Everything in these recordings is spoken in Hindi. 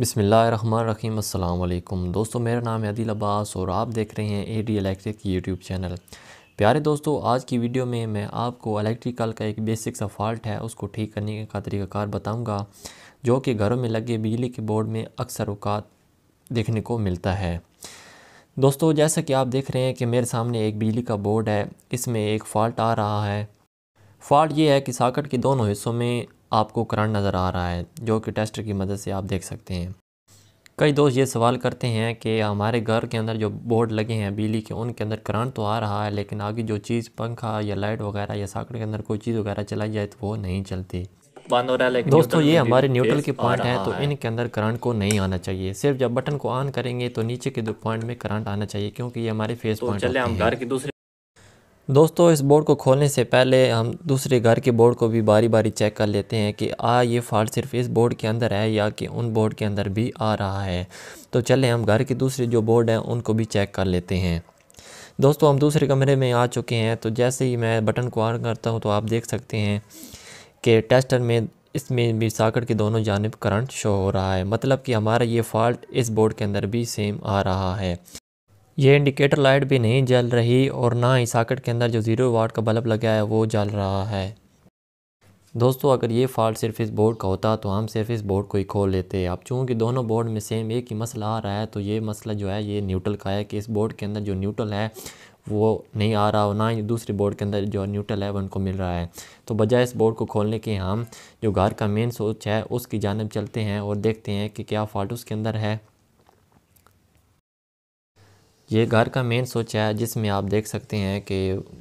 बसमीम अल्लाम दोस्तों मेरा नाम है अदिल अब्बास और आप देख रहे हैं A D electric YouTube channel प्यारे दोस्तों आज की वीडियो में मैं आपको इलेक्ट्रिकल का एक बेसिक सा फॉल्ट है उसको ठीक करने का तरीकाकार बताऊंगा जो कि घरों में लगे बिजली के बोर्ड में अक्सर अवकात देखने को मिलता है दोस्तों जैसा कि आप देख रहे हैं कि मेरे सामने एक बिजली का बोर्ड है इसमें एक फ़ॉल्ट आ रहा है फॉल्ट ये है कि साकट के दोनों हिस्सों में आपको करंट नज़र आ रहा है जो कि टेस्टर की मदद से आप देख सकते हैं कई दोस्त ये सवाल करते हैं कि हमारे घर के अंदर जो बोर्ड लगे हैं बिजली के उनके अंदर करंट तो आ रहा है लेकिन आगे जो चीज़ पंखा या लाइट वगैरह या साकड़ के अंदर कोई चीज़ वगैरह चलाई जाए तो वो नहीं चलती बंद हो रहा है लेकिन दोस्तों ये हमारे न्यूट्रल के पॉइंट हैं तो है। इनके अंदर करंट को नहीं आना चाहिए सिर्फ जब बटन को ऑन करेंगे तो नीचे के पॉइंट में करंट आना चाहिए क्योंकि ये हमारे फेस तो पॉइंट चले हम घर के दूसरे दोस्तों इस बोर्ड को खोलने से पहले हम दूसरे घर के बोर्ड को भी बारी बारी चेक कर लेते हैं कि आ ये फाल्ट सिर्फ इस बोर्ड के अंदर है या कि उन बोर्ड के अंदर भी आ रहा है तो चले हम घर के दूसरे जो बोर्ड हैं उनको भी चेक कर लेते हैं दोस्तों हम दूसरे कमरे में आ चुके हैं तो जैसे ही मैं बटन को ऑन करता हूँ तो आप देख सकते हैं कि टेस्टर में इसमें भी साकट की दोनों जानब करंट शो हो रहा है मतलब कि हमारा ये फॉल्ट इस बोर्ड के अंदर भी सेम आ रहा है ये इंडिकेटर लाइट भी नहीं जल रही और ना ही साकेट के अंदर जो ज़ीरो वाट का बल्ब लगा है वो जल रहा है दोस्तों अगर ये फॉल्ट सिर्फ इस बोर्ड का होता तो हम सिर्फ इस बोर्ड को ही खोल लेते अब चूँकि दोनों बोर्ड में सेम एक ही मसला आ रहा है तो ये मसला जो है ये न्यूट्रल का है कि इस बोर्ड के अंदर जो न्यूट्रल है वो नहीं आ रहा और ना ही दूसरे बोर्ड के अंदर जो न्यूट्रल है वो उनको मिल रहा है तो बजाय इस बोर्ड को खोलने के हम जो घर का मेन सोच है उसकी जानब चलते हैं और देखते हैं कि क्या फॉल्ट उसके अंदर है ये घर का मेन स्विच है जिसमें आप देख सकते हैं कि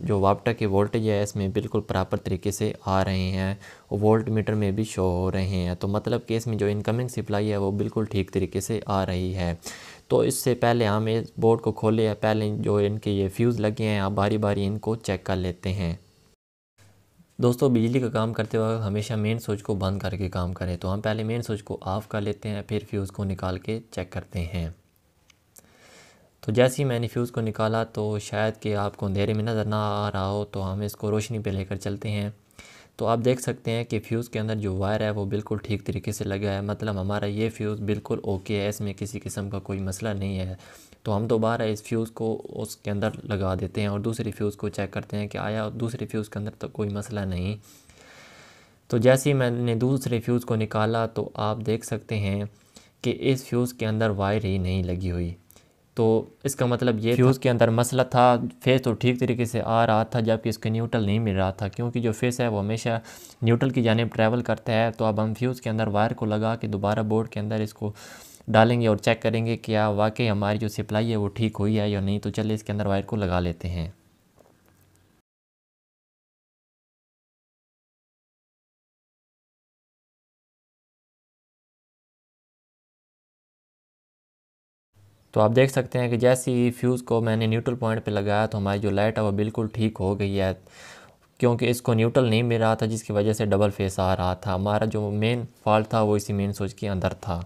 जो वापटा की वोल्टेज है इसमें बिल्कुल प्रॉपर तरीके से आ रहे हैं और वोल्ट मीटर में भी शो हो रहे हैं तो मतलब कि इसमें जो इनकमिंग सप्लाई है वो बिल्कुल ठीक तरीके से आ रही है तो इससे पहले हम इस बोर्ड को खोले या पहले जो इनके ये फ्यूज़ लगे हैं आप बारी बारी इनको चेक कर लेते हैं दोस्तों बिजली का काम करते वक्त हमेशा मेन स्विच को बंद करके काम करें तो हम पहले मेन स्विच को ऑफ़ कर लेते हैं फिर फ्यूज़ को निकाल के चेक करते हैं तो जैसे ही मैंने फ्यूज़ को निकाला तो शायद कि आपको अंधेरे में नज़र ना आ रहा हो तो हम इसको रोशनी पे लेकर चलते हैं तो आप देख सकते हैं कि फ़्यूज़ के अंदर जो वायर है वो बिल्कुल ठीक तरीके से लगा है मतलब हमारा ये फ़्यूज़ बिल्कुल ओके है इसमें किसी किस्म का कोई मसला नहीं है तो हम दोबारा इस फ्यूज़ को उसके अंदर लगा देते हैं और दूसरे फ्यूज़ को चेक करते हैं कि आया दूसरे फ्यूज़ के अंदर तो कोई मसला नहीं तो जैसे ही मैंने दूसरे फ्यूज़ को निकाला तो आप देख सकते हैं कि इस फ्यूज़ के अंदर वायर ही नहीं लगी हुई तो इसका मतलब ये फ्यूज़ के अंदर मसला था फेस तो ठीक तरीके से आ रहा था जबकि इसके न्यूट्रल नहीं मिल रहा था क्योंकि जो फेस है वो हमेशा न्यूट्रल की जानब ट्रैवल करता है तो अब हम फ्यूज़ के अंदर वायर को लगा के दोबारा बोर्ड के अंदर इसको डालेंगे और चेक करेंगे क्या वाकई हमारी जो सप्लाई है वो ठीक हुई है या नहीं तो चलिए इसके अंदर वायर को लगा लेते हैं तो आप देख सकते हैं कि जैसे ही फ्यूज़ को मैंने न्यूट्रल पॉइंट पे लगाया तो हमारी जो लाइट है वो बिल्कुल ठीक हो गई है क्योंकि इसको न्यूट्रल नहीं मिल रहा था जिसकी वजह से डबल फेस आ रहा था हमारा जो मेन फॉल्ट था वो इसी मेन स्विच के अंदर था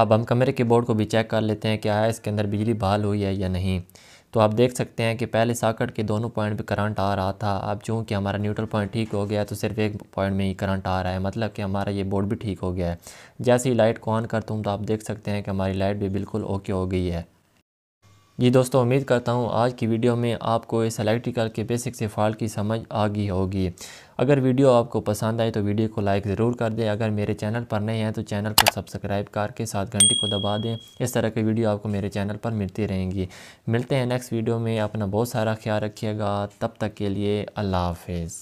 अब हम कमरे के बोर्ड को भी चेक कर लेते हैं कि आया इसके अंदर बिजली बहाल हुई है या नहीं तो आप देख सकते हैं कि पहले साकट के दोनों पॉइंट पे करंट आ रहा था अब चूँकि हमारा न्यूट्रल पॉइंट ठीक हो गया तो सिर्फ एक पॉइंट में ही करंट आ रहा है मतलब कि हमारा ये बोर्ड भी ठीक हो गया है जैसे ही लाइट को ऑन करता हूँ तो आप देख सकते हैं कि हमारी लाइट भी बिल्कुल ओके हो गई है जी दोस्तों उम्मीद करता हूँ आज की वीडियो में आपको इस इलेक्ट्रिकल के बेसिक से फॉल्ट की समझ आ गई होगी अगर वीडियो आपको पसंद आए तो वीडियो को लाइक ज़रूर कर दें अगर मेरे चैनल पर नए हैं तो चैनल को सब्सक्राइब करके सात घंटे को दबा दें इस तरह की वीडियो आपको मेरे चैनल पर मिलती रहेंगी मिलते हैं नेक्स्ट वीडियो में अपना बहुत सारा ख्याल रखिएगा तब तक के लिए अल्लाह हाफिज़